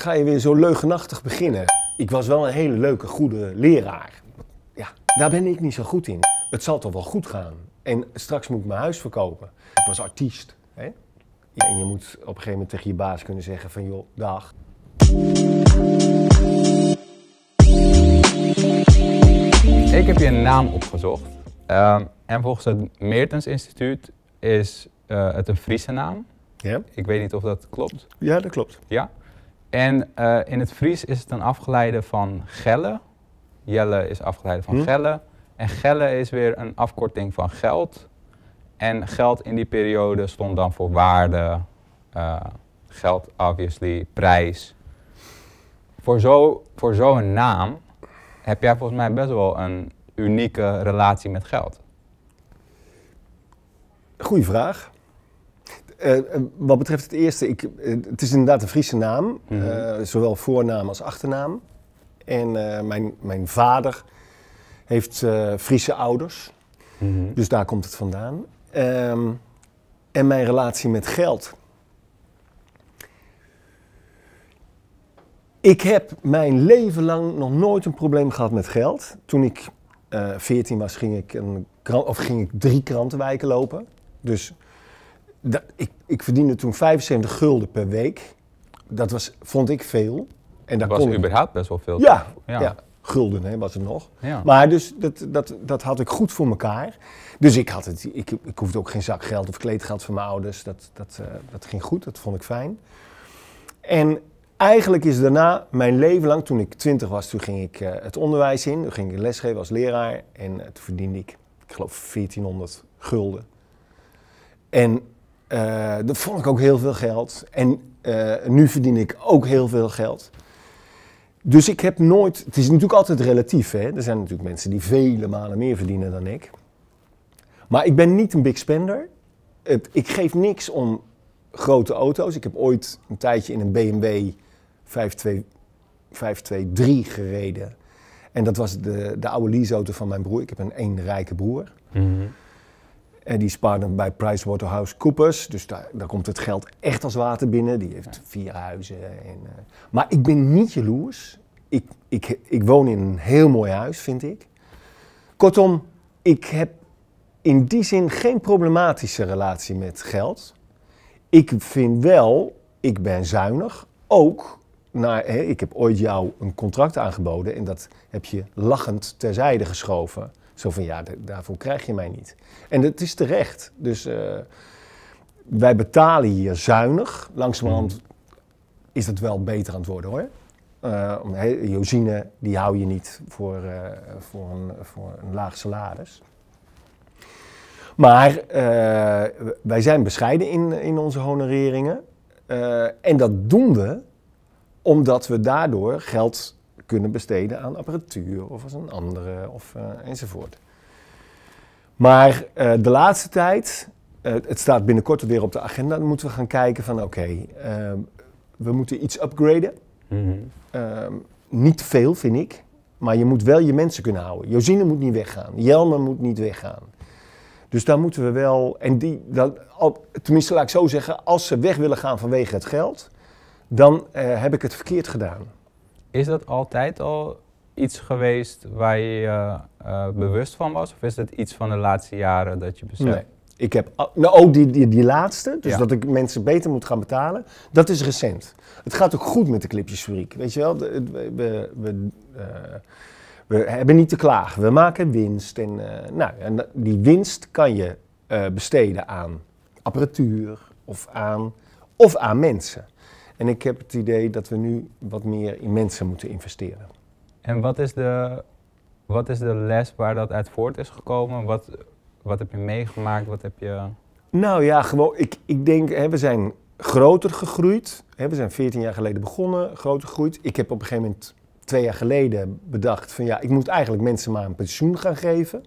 ga je weer zo leugenachtig beginnen. Ik was wel een hele leuke, goede leraar. Ja, daar ben ik niet zo goed in. Het zal toch wel goed gaan. En straks moet ik mijn huis verkopen. Ik was artiest. Hè? Ja, en je moet op een gegeven moment tegen je baas kunnen zeggen van joh, dag. Ik heb je een naam opgezocht. Ehm, en volgens het Meertens Instituut is eh, het een Friese naam. Ja. Ik weet niet of dat klopt. Ja, dat klopt. Ja? En eh, in het Fries is het een afgeleide van gelle. Jelle is afgeleide van hm? gelle. En gelle is weer een afkorting van geld. En geld in die periode stond dan voor waarde, eh, geld obviously, prijs. Voor zo'n voor zo naam heb jij volgens mij best wel een unieke relatie met geld. Goeie vraag. Eh, eh, wat betreft het eerste, ik, eh, het is inderdaad een Friese naam, mhm. zowel voornaam als achternaam. En mijn, mijn vader heeft Friese ouders, mhm. dus daar komt het vandaan. Ehm, en mijn relatie met geld. Ik heb mijn leven lang nog nooit een probleem gehad met geld. Toen ik 14 was, ging ik, een, of ging ik drie krantenwijken lopen. Dus dat, ik, ik verdiende toen 75 gulden per week. Dat was, vond ik veel. En daar was ik... überhaupt best wel veel. Ja, ja. gulden hè, was het nog. Maar dus dat, dat, dat had ik goed voor elkaar. Dus ik, had het, ik, ik hoefde ook geen zak geld of kleedgeld van mijn ouders. Dat, dat, eh, dat ging goed, dat vond ik fijn. En eigenlijk is daarna mijn leven lang, toen ik twintig was, toen ging ik eh, het onderwijs in. Toen ging ik lesgeven als leraar en uh, toen verdiende ik, ik geloof, 1400 gulden. En uh, dat vond ik ook heel veel geld. En eh, nu verdien ik ook heel veel geld. Dus ik heb nooit. Het is natuurlijk altijd relatief. Hè? Er zijn natuurlijk mensen die vele malen meer verdienen dan ik. Maar ik ben niet een big spender. Het, ik geef niks om grote auto's. Ik heb ooit een tijdje in een BMW 523 gereden. En dat was de, de oude leaseauto van mijn broer. Ik heb een één rijke broer. Mhm. En eh, die dan bij PricewaterhouseCoopers. Dus daar, daar, komt het geld echt als water binnen. Die heeft vier huizen. En, eh, maar ik ben niet jaloers. Ik, ik, ik woon in een heel mooi huis, vind ik. Kortom, ik heb in die zin geen problematische relatie met geld. Ik vind wel, ik ben zuinig. Ook naar, hè, ik heb ooit jou een contract aangeboden en dat heb je lachend terzijde geschoven. Zo van ja, daarvoor krijg je mij niet. En dat is terecht. Dus eh, wij betalen hier zuinig. Langzamerhand mm. is dat wel beter aan het worden hoor. Uh, Josine, die hou je niet voor, eh, voor, een, voor een laag salaris. Maar wij zijn bescheiden in, in onze honoreringen. en dat doen we omdat we daardoor geld kunnen besteden aan apparatuur of als een andere of, eh, enzovoort. Maar eh, de laatste tijd, eh, het staat binnenkort weer op de agenda, moeten we gaan kijken van oké, ehm, we moeten iets upgraden. Mhm. Ehm, niet veel vind ik, maar je moet wel je mensen kunnen houden. Josine moet niet weggaan, Jelmer moet niet weggaan. Dus daar moeten we wel, en die, dat, tenminste laat ik zo zeggen, als ze weg willen gaan vanwege het geld, dan heb ik het verkeerd gedaan. Is dat altijd al iets geweest waar je uh, bewust van was? Of is dat iets van de laatste jaren dat je beseft? Nee. Ik heb, nou, ook die, die, die, laatste, dus dat ik mensen beter moet gaan betalen, dat is recent. Het gaat ook goed met de clipjesfabriek, weet je wel. we, we, eh, we, hebben niet te klagen, we maken winst. En, eh, nou, en die winst kan je besteden aan apparatuur of aan, of aan mensen. En ik heb het idee dat we nu wat meer in mensen moeten investeren. En wat is de, wat is de les waar dat uit voort is gekomen? Wat, wat heb je meegemaakt? Wat heb je... Nou ja, gewoon, ik, ik denk, hè, we zijn groter gegroeid. Hè, we zijn 14 jaar geleden begonnen, groter gegroeid. Ik heb op een gegeven moment twee jaar geleden bedacht van ja, ik moet eigenlijk mensen maar een pensioen gaan geven.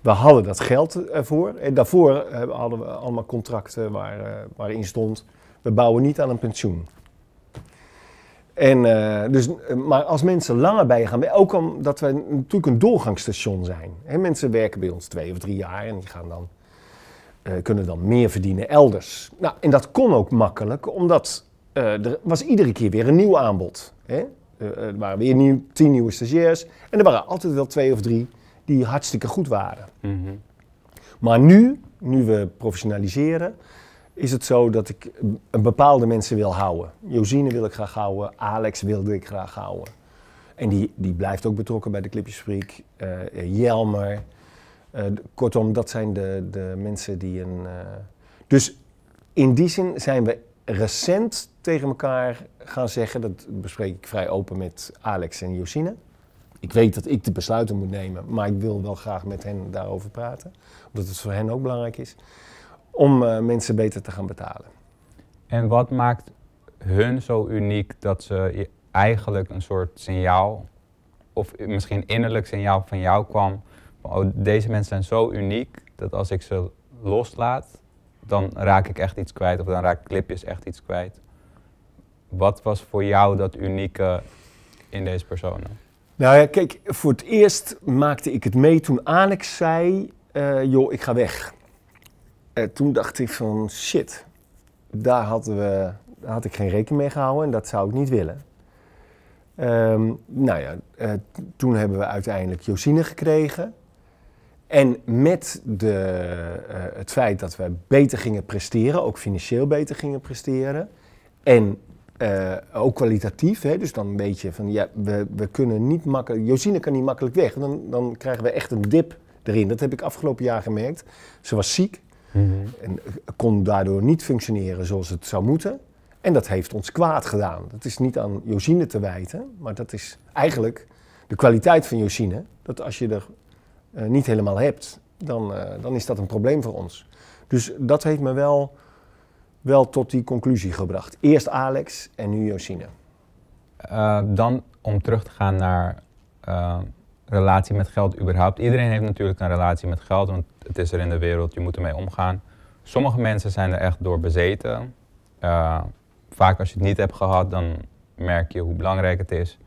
We hadden dat geld ervoor. En daarvoor eh, hadden we allemaal contracten waar, eh, waarin stond, we bouwen niet aan een pensioen. En, eh, dus, eh, maar als mensen langer bij je gaan ook omdat we natuurlijk een doorgangsstation zijn. Hè, mensen werken bij ons twee of drie jaar en die gaan dan, eh, kunnen dan meer verdienen elders. Nou, en dat kon ook makkelijk, omdat er was iedere keer weer een nieuw aanbod. Hè? er waren weer tien nieuwe stagiairs en er waren altijd wel twee of drie die hartstikke goed waren. Mhm. Maar nu, nu we professionaliseren, is het zo dat ik een bepaalde mensen wil houden. Josine wil ik graag houden, Alex wilde ik graag houden. En die, die blijft ook betrokken bij de clipjesbrief. Eh, Jelmer. Eh, kortom, dat zijn de, de mensen die een... Eh, dus in die zin zijn we recent tegen elkaar gaan zeggen... dat bespreek ik vrij open met Alex en Josine. Ik weet dat ik de besluiten moet nemen, maar ik wil wel graag met hen daarover praten. Omdat het voor hen ook belangrijk is om eh, mensen beter te gaan betalen. En wat maakt hun zo uniek dat ze eigenlijk een soort signaal, of misschien innerlijk signaal van jou kwam, oh, deze mensen zijn zo uniek dat als ik ze loslaat, dan raak ik echt iets kwijt of dan raak ik clipjes echt iets kwijt. Wat was voor jou dat unieke in deze personen? Nou ja, kijk, voor het eerst maakte ik het mee toen Alex zei, eh, joh, ik ga weg toen dacht ik van shit, daar hadden we, had ik geen rekening mee gehouden en dat zou ik niet willen. Um, nou ja, eh, toen hebben we uiteindelijk Josine gekregen. En met de, eh, het feit dat we beter gingen presteren, ook financieel beter gingen presteren. En eh, ook kwalitatief, hè, dus dan een beetje van ja, we, we kunnen niet makkelijk. Josine kan niet makkelijk weg. Dan, dan krijgen we echt een dip erin. Dat heb ik afgelopen jaar gemerkt. Ze was ziek, Mhm. En eh, kon daardoor niet functioneren zoals het zou moeten. En dat heeft ons kwaad gedaan. Dat is niet aan Josine te wijten, maar dat is eigenlijk de kwaliteit van Josine. Dat als je er eh, niet helemaal hebt, dan, eh, dan is dat een probleem voor ons. Dus dat heeft me wel, wel tot die conclusie gebracht. Eerst Alex en nu Josine. dan om terug te gaan naar relatie met geld überhaupt. Iedereen heeft natuurlijk een relatie met geld, want het is er in de wereld, je moet ermee omgaan. Sommige mensen zijn er echt door bezeten. Eh, vaak als je het niet hebt gehad, dan merk je hoe belangrijk het is.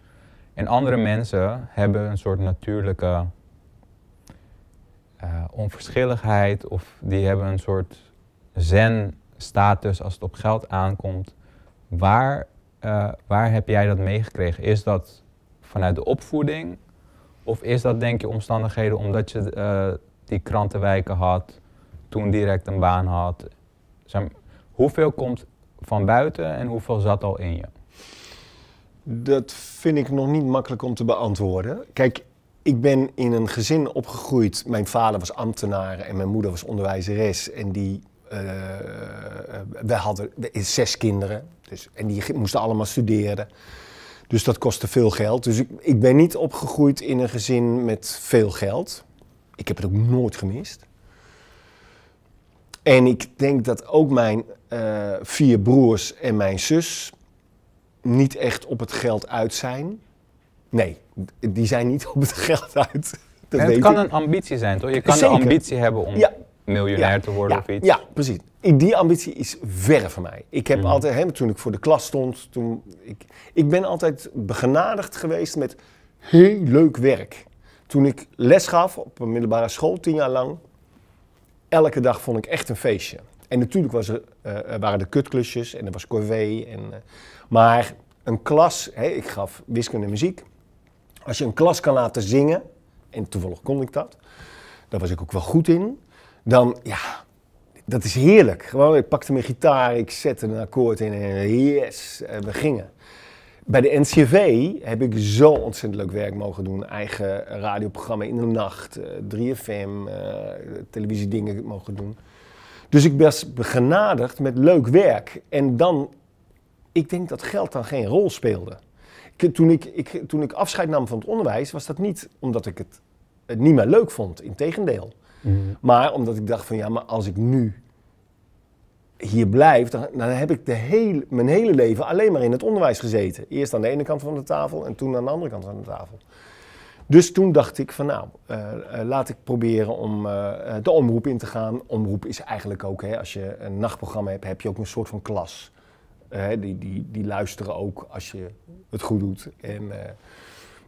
En andere mensen hebben een soort natuurlijke eh, onverschilligheid of die hebben een soort zen-status als het op geld aankomt. Waar, eh, waar heb jij dat meegekregen? Is dat vanuit de opvoeding? Of is dat denk je omstandigheden omdat je eh, die krantenwijken had, toen direct een baan had? hoeveel komt van buiten en hoeveel zat al in je? Dat vind ik nog niet makkelijk om te beantwoorden. Kijk, ik ben in een gezin opgegroeid. Mijn vader was ambtenaar en mijn moeder was onderwijzeres. En die, uh, eh, wij hadden zes kinderen. Dus, en die moesten allemaal studeren. Dus dat kostte veel geld. Dus ik, ik ben niet opgegroeid in een gezin met veel geld. Ik heb het ook nooit gemist. En ik denk dat ook mijn eh, vier broers en mijn zus niet echt op het geld uit zijn. Nee, die zijn niet op het geld uit. Dat en het kan een ambitie zijn, toch? Je kan Zeker. ambitie hebben om ja, miljonair te worden of iets. Ja, precies. die ambitie is verre van mij. Ik heb mhm. altijd, hè, toen ik voor de klas stond, toen, ik, ik ben altijd begenadigd geweest met heel leuk werk. Toen ik les gaf op een middelbare school, tien jaar lang, elke dag vond ik echt een feestje. En natuurlijk was er, eh, waren er kutklusjes en er was corvée. En, eh, maar een klas, hè, ik gaf wiskunde en muziek. Als je een klas kan laten zingen, en toevallig kon ik dat, daar was ik ook wel goed in dan ja, dat is heerlijk. Gewoon, ik pakte mijn gitaar, ik zette een akkoord in en yes, eh, we gingen. Bij de NCV heb ik zo ontzettend leuk werk mogen doen. Eigen radioprogramma in de nacht, 3FM, eh, eh, televisiedingen mogen doen. Dus ik was begenadigd met leuk werk. En dan, ik denk dat geld dan geen rol speelde. toen, ik, ik, toen ik afscheid nam van het onderwijs, was dat niet omdat ik het niet meer leuk vond. Integendeel. Mhm. Maar omdat ik dacht van ja, maar als ik nu hier blijf, dan, heb ik de hele, mijn hele leven alleen maar in het onderwijs gezeten. Eerst aan de ene kant van de tafel en toen aan de andere kant van de tafel. Dus toen dacht ik van nou, eh, eh, laat ik proberen om eh, de omroep in te gaan. Omroep is eigenlijk ook, hè, als je een nachtprogramma hebt, heb je ook een soort van klas. die, die, die luisteren ook als je het goed doet. En,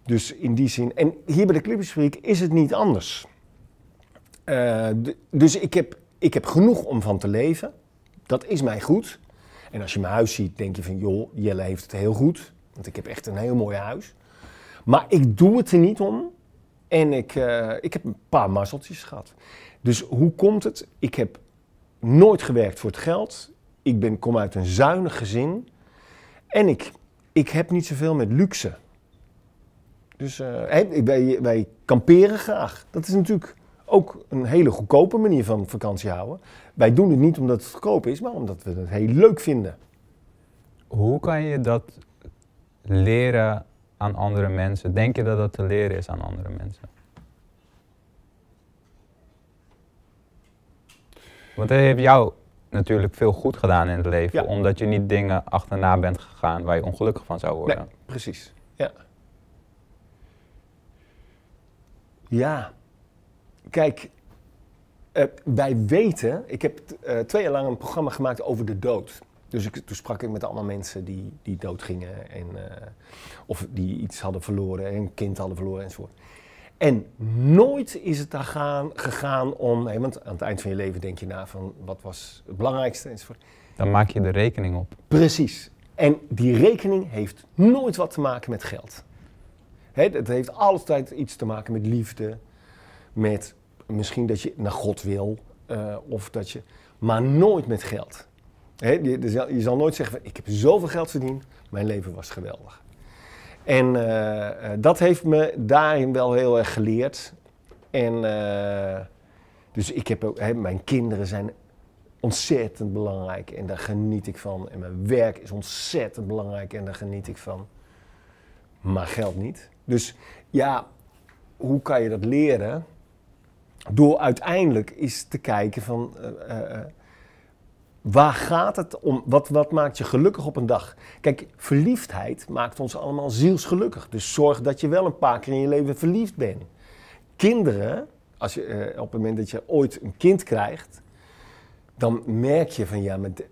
dus in die zin. En hier bij de Clippersfabriek is het niet anders. Eh, dus ik heb, ik heb genoeg om van te leven. Dat is mij goed. En als je mijn huis ziet, denk je van joh, Jelle heeft het heel goed. Want ik heb echt een heel mooi huis. Maar ik doe het er niet om. En ik, eh, ik heb een paar mazzeltjes gehad. Dus hoe komt het? Ik heb nooit gewerkt voor het geld. Ik ben, kom uit een zuinig gezin. En ik, ik heb niet zoveel met luxe. Dus eh, wij, wij kamperen graag. Dat is natuurlijk ook een hele goedkope manier van vakantie houden. Wij doen het niet omdat het goedkoop is, maar omdat we het heel leuk vinden. Hoe kan je dat leren aan andere mensen? Denk je dat dat te leren is aan andere mensen? Want dat heeft jou natuurlijk veel goed gedaan in het leven, omdat je niet dingen achterna bent gegaan waar je ongelukkig van zou worden. precies. Ja. Ja. Kijk, eh, wij weten, ik heb eh, twee jaar lang een programma gemaakt over de dood. Dus ik, toen sprak ik met allemaal mensen die, die doodgingen en, eh, of die iets hadden verloren, een kind hadden verloren enzovoort. En nooit is het daar gaan, gegaan om, want aan het eind van je leven denk je na van wat was het belangrijkste enzovoort. Dan maak je de rekening op. Precies. En die rekening heeft nooit wat te maken met geld. het heeft altijd iets te maken met liefde, met misschien dat je naar God wil. Eh, of dat je, maar nooit met geld. je, je, zal nooit zeggen, ik heb zoveel geld verdiend, mijn leven was geweldig. En eh, eh, dat heeft me daarin wel heel erg geleerd. En dus ik heb ook, mijn kinderen zijn ontzettend belangrijk en daar geniet ik van. En mijn werk is ontzettend belangrijk en daar geniet ik van. Maar geld niet. Dus ja, hoe kan je dat leren? door uiteindelijk is te kijken van eh, eh, eh, waar gaat het om? Wat, wat maakt je gelukkig op een dag? Kijk, verliefdheid maakt ons allemaal zielsgelukkig. Dus zorg dat je wel een paar keer in je leven verliefd bent. Kinderen, als je, op het moment dat je ooit een kind krijgt, dan merk je van ja, met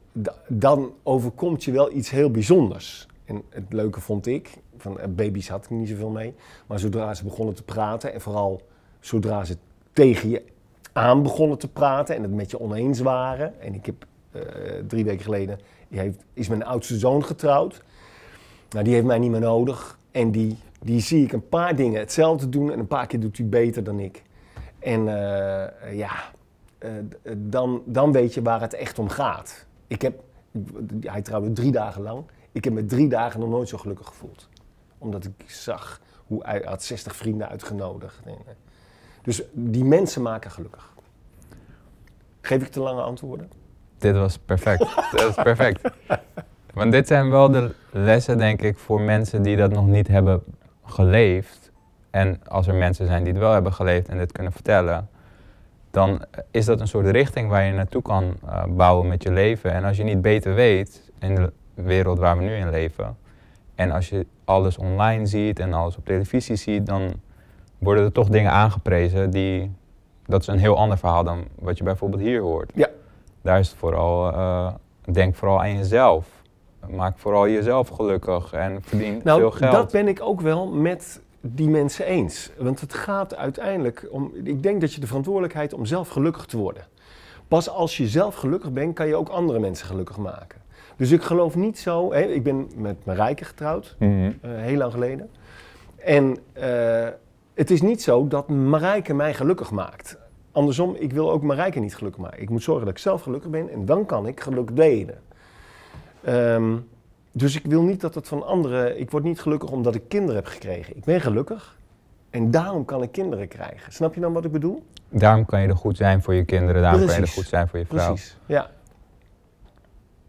dan overkomt je wel iets heel bijzonders. En het leuke vond ik, van baby's had ik niet zoveel mee, maar zodra ze begonnen te praten en vooral zodra ze tegen je aan begonnen te praten en het met je oneens waren. En ik heb eh, drie weken geleden, heeft, is mijn oudste zoon getrouwd. Nou, die heeft mij niet meer nodig. En die, die zie ik een paar dingen hetzelfde doen en een paar keer doet hij beter dan ik. En eh, ja, eh, dan, dan weet je waar het echt om gaat. Ik heb, hij trouwde drie dagen lang. Ik heb me drie dagen nog nooit zo gelukkig gevoeld. Omdat ik zag hoe hij had 60 vrienden uitgenodigd. Dus die mensen maken gelukkig. Geef ik te lange antwoorden? Dit was perfect. dat is perfect. Want dit zijn wel de lessen, denk ik, voor mensen die dat nog niet hebben geleefd. En als er mensen zijn die het wel hebben geleefd en dit kunnen vertellen, dan is dat een soort richting waar je naartoe kan eh, bouwen met je leven. En als je niet beter weet in de wereld waar we nu in leven, en als je alles online ziet en alles op televisie ziet, dan worden er toch dingen aangeprezen die. Dat is een heel ander verhaal dan wat je bijvoorbeeld hier hoort. Ja. Daar is het vooral. Eh, denk vooral aan jezelf. Maak vooral jezelf gelukkig en verdien nou, veel geld. Dat ben ik ook wel met die mensen eens. Want het gaat uiteindelijk om. Ik denk dat je de verantwoordelijkheid om zelf gelukkig te worden. Pas als je zelf gelukkig bent, kan je ook andere mensen gelukkig maken. Dus ik geloof niet zo. Hè, ik ben met mijn rijken getrouwd, mhm. eh, heel lang geleden. En eh, het is niet zo dat Marijke mij gelukkig maakt. Andersom, ik wil ook Marijke niet gelukkig maken. Ik moet zorgen dat ik zelf gelukkig ben en dan kan ik geluk delen. Ehm, dus ik wil niet dat het van anderen. Ik word niet gelukkig omdat ik kinderen heb gekregen. Ik ben gelukkig en daarom kan ik kinderen krijgen. Snap je dan wat ik bedoel? Daarom kan je er goed zijn voor je kinderen, daarom kan je er goed zijn voor je vrouw. Precies, ja.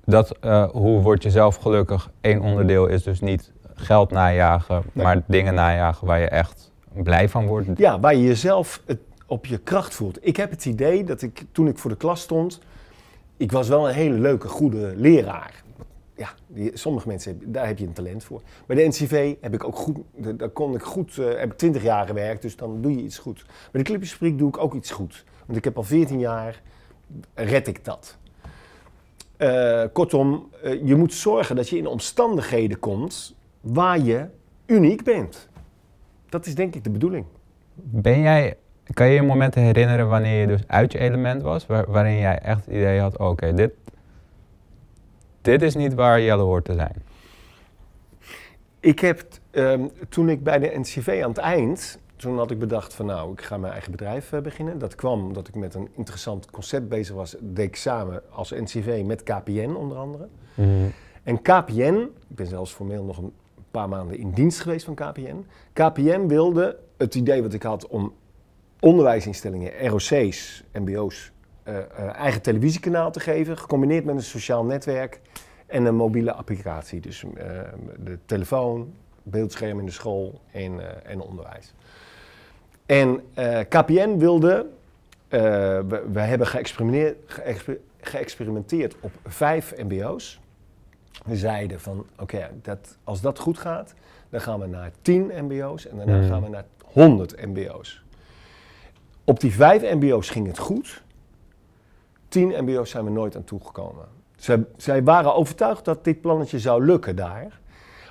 Dat, eh, hoe word je zelf gelukkig? Eén onderdeel is dus niet geld najagen, maar dingen najagen waar je echt blij van wordt. Ja, waar je jezelf het, op je kracht voelt. Ik heb het idee dat ik toen ik voor de klas stond, ik was wel een hele leuke, goede leraar. Ja, die, sommige mensen, daar heb je een talent voor. Bij de NCV heb ik ook goed, daar kon ik goed, eh, heb ik twintig jaar gewerkt, dus dan doe je iets goed. Bij de Clipjesfabriek doe ik ook iets goed. Want ik heb al 14 jaar, red ik dat. Eh, kortom, eh, je moet zorgen dat je in omstandigheden komt waar je uniek bent. Dat is denk ik de bedoeling. Ben jij, kan je je momenten herinneren wanneer je dus uit je element was, waarin jij echt het idee had, oké, dit, dit is niet waar jij hoort te zijn? Ik heb, ehm, toen ik bij de NCV aan het eind, toen had ik bedacht van nou, ik ga mijn eigen bedrijf eh, beginnen. Dat kwam omdat ik met een interessant concept bezig was. deed ik samen als NCV met KPN onder andere. Mhm. En KPN, ik ben zelfs formeel nog een paar maanden in dienst geweest van KPN. KPN wilde het idee wat ik had om onderwijsinstellingen, ROC's, MBO's, eh, eh, eigen televisiekanaal te geven, gecombineerd met een sociaal netwerk en een mobiele applicatie. Dus eh, de telefoon, beeldscherm in de school en, en onderwijs. En KPN wilde, we, we, hebben geëxperimenteerd op vijf MBO's zeiden van oké, dat, als dat goed gaat, dan gaan we naar 10 mbo's en daarna hmm. gaan we naar 100 mbo's. Op die 5 mbo's ging het goed. 10 mbo's zijn we nooit aan toegekomen. Zij, zij waren overtuigd dat dit plannetje zou lukken daar.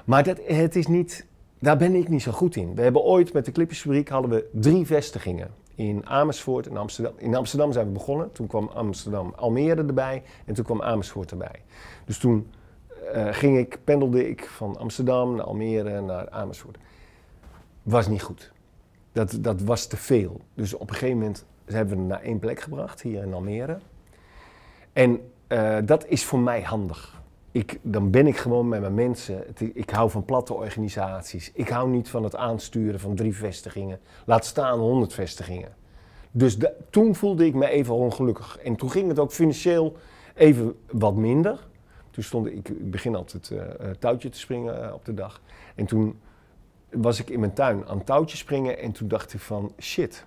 Maar dat, het is niet, daar ben ik niet zo goed in. We hebben ooit met de Clipjesfabriek hadden we drie vestigingen. In Amersfoort en Amsterdam. In Amsterdam zijn we begonnen. Toen kwam Amsterdam Almere erbij. En toen kwam Amersfoort erbij. Dus toen eh, ging ik, pendelde ik van Amsterdam naar Almere naar Amersfoort. Was niet goed. Dat, dat was te veel. Dus op een gegeven moment hebben we hem naar één plek gebracht, hier in Almere. En eh, dat is voor mij handig. Ik, dan ben ik gewoon met mijn mensen. ik hou van platte organisaties. Ik hou niet van het aansturen van drie vestigingen. Laat staan honderd vestigingen. Dus toen voelde ik me even ongelukkig. En toen ging het ook financieel even wat minder. Toen stond ik, ik begin altijd uh, touwtje te springen eh, op de dag. En toen was ik in mijn tuin aan touwtje springen en toen dacht ik van shit.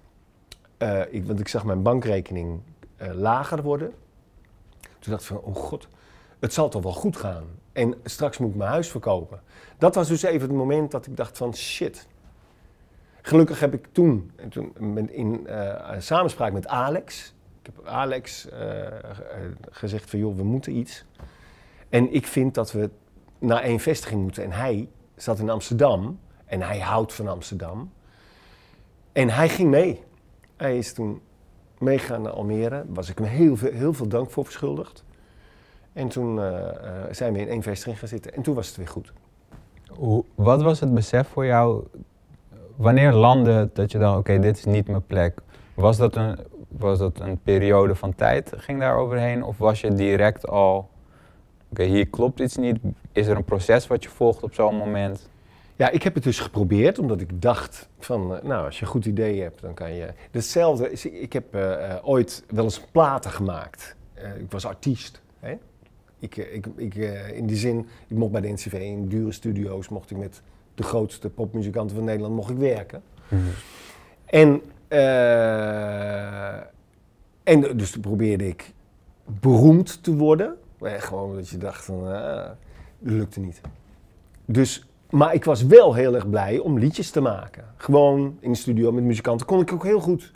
Ik, want ik zag mijn bankrekening lager worden. Toen dacht ik van, oh god, het zal toch wel goed gaan. En straks moet ik mijn huis verkopen. Dat was dus even het moment dat ik dacht van, shit. Gelukkig heb ik toen, toen in samenspraak met Alex... Ik heb Alex gezegd van, joh, we moeten iets. En ik vind dat we naar één vestiging moeten. En hij zat in Amsterdam en hij houdt van Amsterdam. En hij ging mee. Hij is toen meegegaan naar Almere. Was ik hem heel veel, heel veel dank voor verschuldigd. En toen eh, eh, zijn we in één vestiging gaan zitten. En toen was het weer goed. Hoe, wat was het besef voor jou? Wanneer landde dat je dan, oké, dit is niet mijn plek? Was dat, een, was dat een periode van tijd, ging daar overheen? Of was je direct al Oké, hier klopt iets niet. Is er een proces wat je volgt op zo'n moment? Ja, ik heb het dus geprobeerd, omdat ik dacht van, eh, nou, als je een goed idee hebt, dan kan je... Hetzelfde is, ik heb eh, eh, ooit wel eens platen gemaakt. ik was artiest, hè? Ik, ik, ik in die zin, ik mocht bij de NCV in dure studio's, mocht ik met de grootste popmuzikanten van Nederland mocht ik werken. Mhm. En, en dus probeerde ik beroemd te worden gewoon dat je dacht van, eh, dat lukte niet. Dus, maar ik was wel heel erg blij om liedjes te maken. Gewoon in de studio met muzikanten kon ik ook heel goed.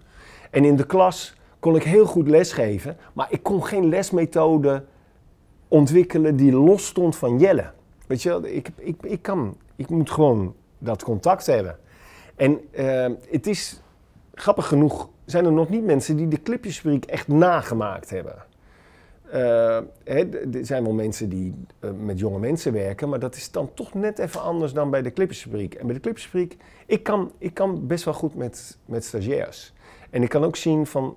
En in de klas kon ik heel goed lesgeven, maar ik kon geen lesmethode ontwikkelen die los stond van Jelle. Weet je ik, ik, ik kan, ik moet gewoon dat contact hebben. En eh, het is grappig genoeg, zijn er nog niet mensen die de clipjesfabriek echt nagemaakt hebben. Eh, er zijn wel mensen die eh, met jonge mensen werken, maar dat is dan toch net even anders dan bij de clipsfabriek. En bij de clipsfabriek, ik kan, ik kan best wel goed met, met stagiairs. En ik kan ook zien van,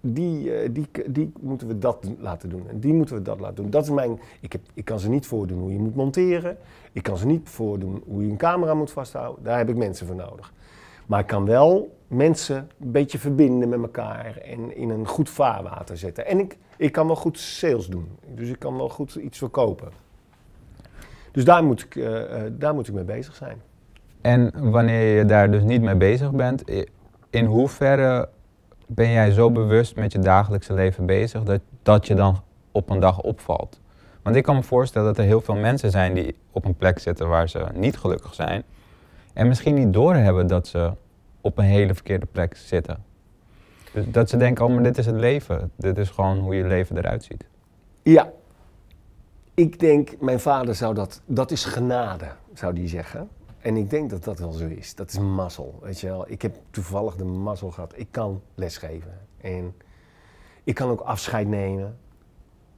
die, eh, die, die moeten we dat laten doen en die moeten we dat laten doen. Dat is mijn, ik, heb, ik kan ze niet voordoen hoe je moet monteren. Ik kan ze niet voordoen hoe je een camera moet vasthouden. Daar heb ik mensen voor nodig. Maar ik kan wel mensen een beetje verbinden met elkaar en in een goed vaarwater zetten. En ik, ik kan wel goed sales doen, dus ik kan wel goed iets verkopen. Dus daar moet ik, eh, eh, daar moet ik mee bezig zijn. En wanneer je daar dus niet mee bezig bent, in hoeverre ben jij zo bewust met je dagelijkse leven bezig dat, dat je dan op een dag opvalt? Want ik kan me voorstellen dat er heel veel mensen zijn die op een plek zitten waar ze niet gelukkig zijn. En misschien niet doorhebben dat ze op een hele verkeerde plek zitten. Dus dat ze denken, oh maar dit is het leven. Dit is gewoon hoe je leven eruit ziet. Ja. Ik denk, mijn vader zou dat, dat is genade, zou die zeggen. En ik denk dat dat wel zo is. Dat is mazzel, weet je wel. Ik heb toevallig de mazzel gehad. Ik kan lesgeven. En ik kan ook afscheid nemen.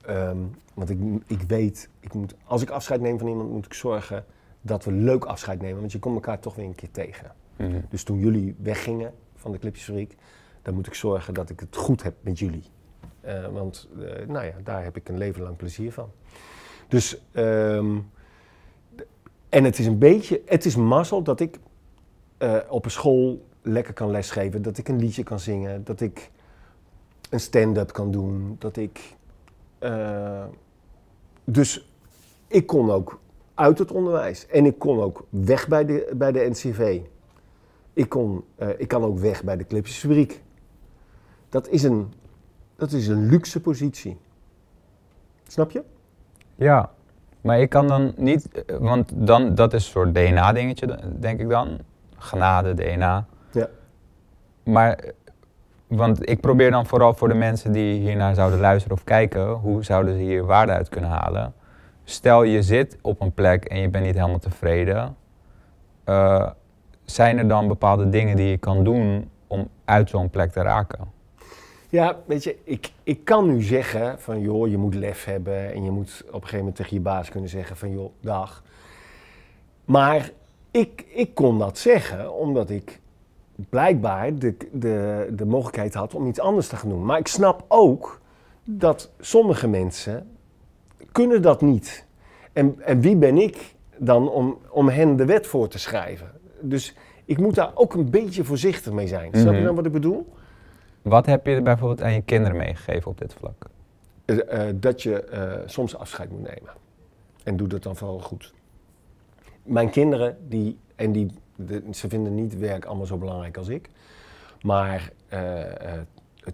Ehm, want ik, ik weet, ik moet, als ik afscheid neem van iemand, moet ik zorgen dat we leuk afscheid nemen, want je komt elkaar toch weer een keer tegen. Mhm. Dus toen jullie weggingen van de Clipjesfabriek, dan moet ik zorgen dat ik het goed heb met jullie. Eh, want eh, nou ja, daar heb ik een leven lang plezier van. Dus, ehm, en het is een beetje, het is mazzel dat ik eh, op een school lekker kan lesgeven, dat ik een liedje kan zingen, dat ik een stand-up kan doen, dat ik. dus ik kon ook uit het onderwijs. En ik kon ook weg bij de, bij de NCV. Ik, kon, eh, ik kan ook weg bij de clipsfabriek. Dat is, een, dat is een luxe positie. Snap je? Ja, maar ik kan dan niet, eh, want dan, dat is een soort DNA-dingetje, denk ik dan. Genade, DNA. Ja. Maar, eh, want ik probeer dan vooral voor de mensen die hiernaar zouden luisteren of kijken, hoe zouden ze hier waarde uit kunnen halen? stel je zit op een plek en je bent niet helemaal tevreden, eh, zijn er dan bepaalde dingen die je kan doen om uit zo'n plek te raken? Ja, weet je, ik, ik kan nu zeggen van joh, je moet lef hebben en je moet op een gegeven moment tegen je baas kunnen zeggen van joh, dag. Maar ik, ik kon dat zeggen omdat ik blijkbaar de, de, de mogelijkheid had om iets anders te gaan doen. Maar ik snap ook dat sommige mensen kunnen dat niet. En, en wie ben ik dan om, om hen de wet voor te schrijven? Dus ik moet daar ook een beetje voorzichtig mee zijn. Snap je dan mhm. nou wat ik bedoel? Wat heb je bijvoorbeeld aan je kinderen meegegeven op dit vlak? Eh, eh, dat je eh, soms afscheid moet nemen. En doe dat dan vooral goed. Mijn kinderen, die, en die, ze vinden niet werk allemaal zo belangrijk als ik. Maar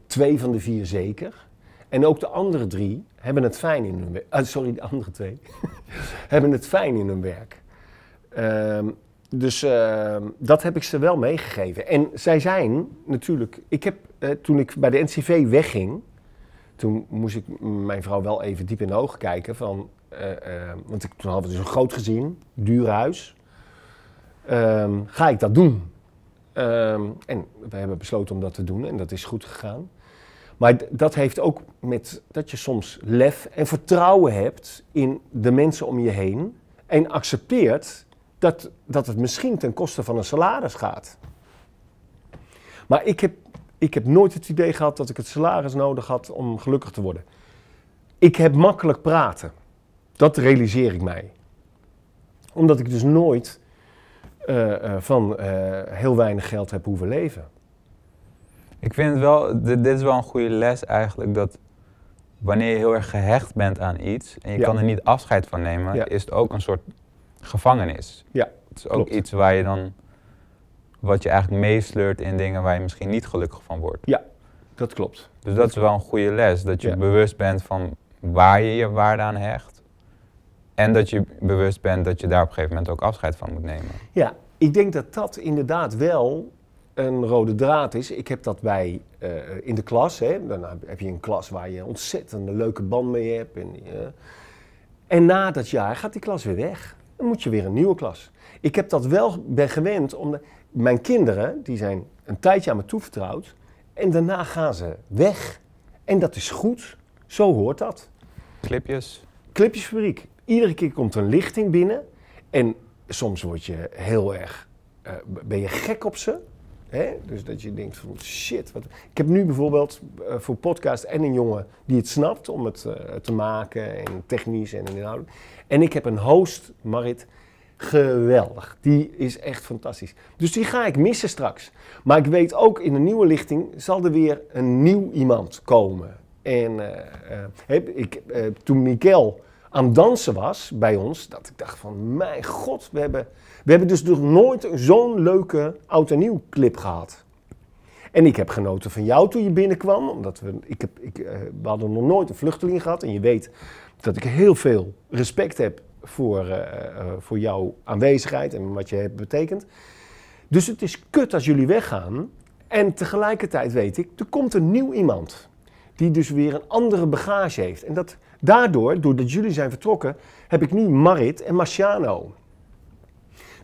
twee van de vier zeker. En ook de andere drie hebben het fijn in hun werk. Ah, sorry, de andere twee hebben het fijn in hun werk. Ehm, dus ehm, dat heb ik ze wel meegegeven. En zij zijn natuurlijk. Ik heb, eh, toen ik bij de NCV wegging, toen moest ik mijn vrouw wel even diep in de ogen kijken. Van, eh, eh, want ik, toen hadden we dus een groot gezin, duur huis. Ehm, ga ik dat doen? en we hebben besloten om dat te doen en dat is goed gegaan. Maar dat heeft ook met dat je soms lef en vertrouwen hebt in de mensen om je heen. En accepteert dat, dat het misschien ten koste van een salaris gaat. Maar ik heb, ik heb nooit het idee gehad dat ik het salaris nodig had om gelukkig te worden. Ik heb makkelijk praten. Dat realiseer ik mij. Omdat ik dus nooit eh, eh, van eh, heel weinig geld heb hoeven leven. Ik vind wel, dit, is wel een goede les eigenlijk, dat wanneer je heel erg gehecht bent aan iets en je kan er niet afscheid van nemen, is het ook een soort gevangenis. Ja. Het is ook iets waar je dan, wat je eigenlijk meesleurt in dingen waar je misschien niet gelukkig van wordt. Ja, dat klopt. Dus dat, is wel een goede les, dat je bewust bent van waar je je waarde aan hecht. En dat je bewust bent dat je daar op een gegeven moment ook afscheid van moet nemen. Ja, ik denk dat dat inderdaad wel een rode draad is. Ik heb dat bij eh, in de klas. Hè. Dan heb je een klas waar je een leuke band mee hebt. En, eh. en na dat jaar gaat die klas weer weg. Dan moet je weer een nieuwe klas. Ik heb dat wel ben gewend om. mijn kinderen die zijn een tijdje aan me toevertrouwd. En daarna gaan ze weg. En dat is goed. Zo hoort dat. Clipjes. Clipjesfabriek. Iedere keer komt een lichting binnen. En soms word je heel erg. Eh, ben je gek op ze. Hè? Dus dat je denkt van shit. Wat... Ik heb nu bijvoorbeeld eh, voor podcast en een jongen die het snapt om het eh, te maken en technisch en inhoudelijk. En ik heb een host, Marit, geweldig. Die is echt fantastisch. Dus die ga ik missen straks. Maar ik weet ook in een nieuwe lichting zal er weer een nieuw iemand komen. En uh, ik, toen Mikkel aan dansen was bij ons, dat ik dacht van, mijn god, we hebben, we hebben dus nog nooit zo'n leuke oud en nieuw clip gehad. En ik heb genoten van jou toen je binnenkwam, omdat we, ik heb, ik, eh, we hadden nog nooit een vluchteling gehad. En je weet dat ik heel veel respect heb voor, eh, eh, voor jouw aanwezigheid en wat je hebt betekend. Dus het is kut als jullie weggaan. En tegelijkertijd weet ik, er komt een nieuw iemand die dus weer een andere bagage heeft. En dat, daardoor, doordat jullie zijn vertrokken, heb ik nu Marit en Marciano.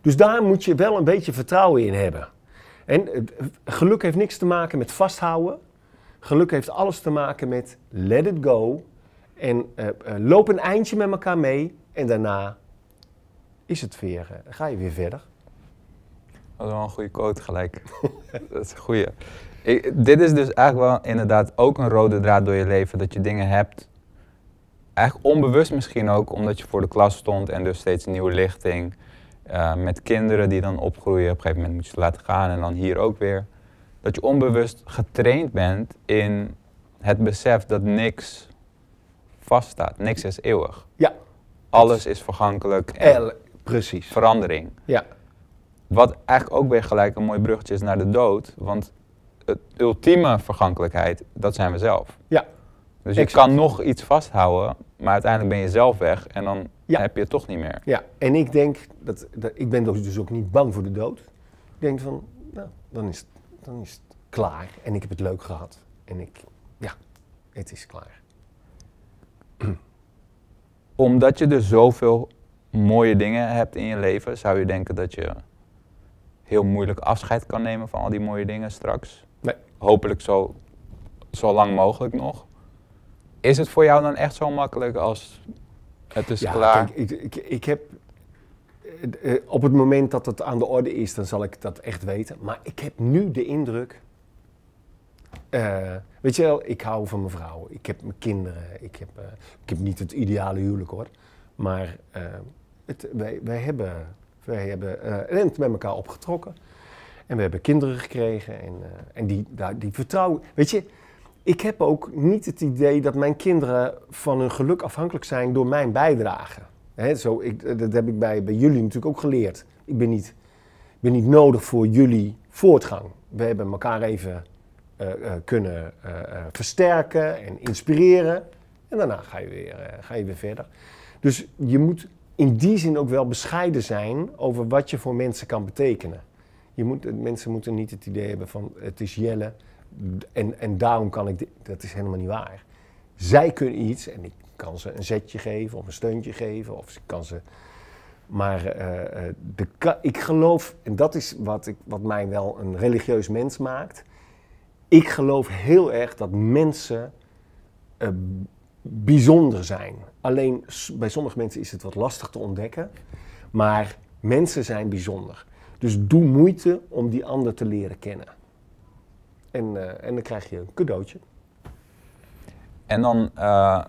Dus daar moet je wel een beetje vertrouwen in hebben. En eh, geluk heeft niks te maken met vasthouden. Geluk heeft alles te maken met let it go. En eh, eh, loop een eindje met elkaar mee. En daarna is het weer, ga je weer verder. Dat is wel een goede quote gelijk. dat is een goede dit is dus eigenlijk wel inderdaad ook een rode draad door je leven. Dat je dingen hebt, eigenlijk onbewust misschien ook, omdat je voor de klas stond en dus steeds nieuwe lichting. Eh, met kinderen die dan opgroeien, op een gegeven moment moet je ze laten gaan en dan hier ook weer. Dat je onbewust getraind bent in het besef dat niks vaststaat. Niks is eeuwig. Ja. Alles is vergankelijk. En precies. Verandering. Ja. Wat eigenlijk ook weer gelijk een mooi bruggetje is naar de dood. Want het ultieme vergankelijkheid, dat zijn we zelf. Ja. Dus je kan nog iets vasthouden, maar uiteindelijk ben je zelf weg en dan heb je het toch niet meer. Ja, en ik denk, dat, ik ben dus, dus ook niet bang voor de dood. Ik denk van, nou, dan is, dan is het klaar en ik heb het leuk gehad. En ik, ja, het is klaar. Omdat je dus zoveel mooie dingen hebt in je leven, zou je denken dat je heel moeilijk afscheid kan nemen van al die mooie dingen straks hopelijk zo, zo lang mogelijk nog. Is het voor jou dan echt zo makkelijk als het is klaar? Kijk, ik, ik, ik heb eh, eh, op het moment dat het aan de orde is, dan zal ik dat echt weten. Maar ik heb nu de indruk. Eh, weet je wel, ik hou van mijn vrouw. Ik heb mijn kinderen. Ik heb, ik heb niet het ideale huwelijk hoor. Maar het, wij, wij hebben, wij hebben rent met elkaar opgetrokken. En we hebben kinderen gekregen en, eh, en die, daar, die vertrouwen. Weet je, ik heb ook niet het idee dat mijn kinderen van hun geluk afhankelijk zijn door mijn bijdrage. zo, ik, eh, dat heb ik bij, bij jullie natuurlijk ook geleerd. Ik ben niet, ben niet nodig voor jullie voortgang. We hebben elkaar even eh, kunnen versterken en inspireren. En daarna ga je, weer, ga je weer verder. Dus je moet in die zin ook wel bescheiden zijn over wat je voor mensen kan betekenen je moet, mensen moeten niet het idee hebben van het is Jelle en, en daarom kan ik dit. Dat is helemaal niet waar. Zij kunnen iets en ik kan ze een zetje geven of een steuntje geven of ik kan ze... Maar eh, eh, de, ik geloof, en dat is wat, ik, wat mij wel een religieus mens maakt. Ik geloof heel erg dat mensen eh, bijzonder zijn. Alleen bij sommige mensen is het wat lastig te ontdekken. Maar mensen zijn bijzonder. Dus doe moeite om die ander te leren kennen. En, eh, en dan krijg je een cadeautje. En dan eh,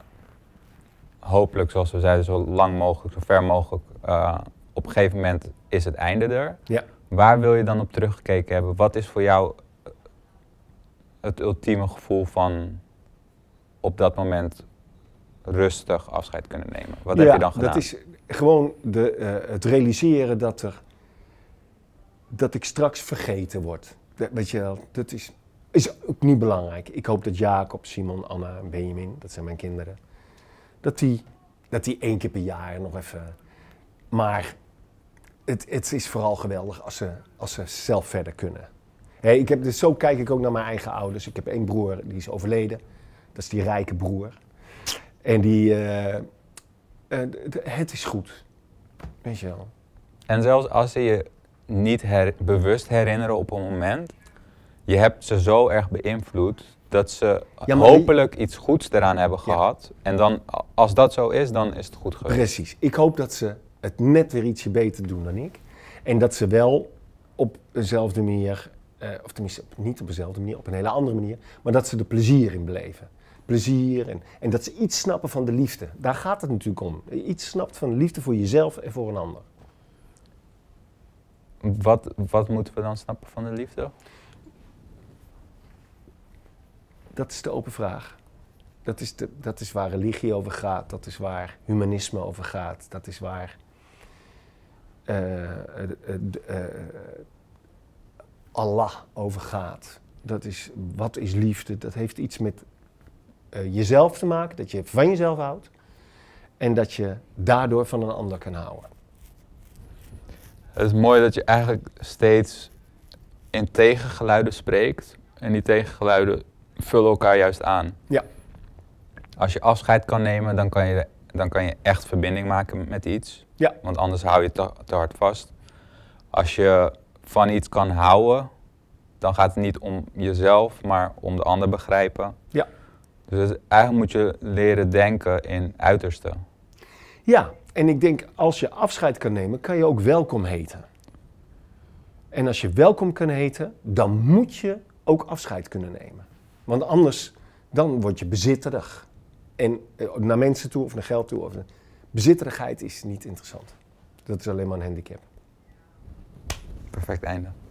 hopelijk, zoals we zeiden, zo lang mogelijk, zo ver mogelijk. Eh, op een gegeven moment is het einde er. Ja. Waar wil je dan op teruggekeken hebben? Wat is voor jou het ultieme gevoel van op dat moment rustig afscheid kunnen nemen? Wat heb je dan gedaan? Dat is gewoon de, het realiseren dat er dat ik straks vergeten word. weet je wel, dat is, is ook niet belangrijk. Ik hoop dat Jacob, Simon, Anna en Benjamin, dat zijn mijn kinderen, dat die, dat die één keer per jaar nog even. Maar het, het is vooral geweldig als ze, als ze zelf verder kunnen. Hey, ik heb, dus zo kijk ik ook naar mijn eigen ouders. Ik heb één broer, die is overleden. Dat is die rijke broer. En die, eh, eh, het is goed. Weet je wel. En zelfs als ze je niet her bewust herinneren op een moment. Je hebt ze zo erg beïnvloed dat ze hopelijk iets goeds eraan hebben gehad. En dan, als dat zo is, dan is het goed geweest. Precies. Ik hoop dat ze het net weer ietsje beter doen dan ik. En dat ze wel op dezelfde manier, eh, of tenminste niet op dezelfde manier, op een hele andere manier, maar dat ze er plezier in beleven. Plezier en, en dat ze iets snappen van de liefde. Daar gaat het natuurlijk om. Iets snapt van de liefde voor jezelf en voor een ander wat, wat moeten we dan snappen van de liefde? Dat is de open vraag. Dat is, de, dat is waar religie over gaat, dat is waar humanisme over gaat, dat is waar uh, Allah over gaat. Dat is, wat is liefde? Dat heeft iets met jezelf te maken, dat je van jezelf houdt en dat je daardoor van een ander kan houden het is mooi dat je eigenlijk steeds in tegengeluiden spreekt. En die tegengeluiden vullen elkaar juist aan. Ja. Als je afscheid kan nemen, dan kan je, dan kan je echt verbinding maken met iets. Ja. Want anders hou je te, te hard vast. Als je van iets kan houden, dan gaat het niet om jezelf, maar om de ander begrijpen. Ja. Dus eigenlijk moet je leren denken in uitersten. Ja, en ik denk, als je afscheid kan nemen, kan je ook welkom heten. En als je welkom kan heten, dan moet je ook afscheid kunnen nemen. Want anders, dan word je bezitterig. En eh, naar mensen toe of naar geld toe. Of, bezitterigheid is niet interessant. Dat is alleen maar een handicap. Perfect einde.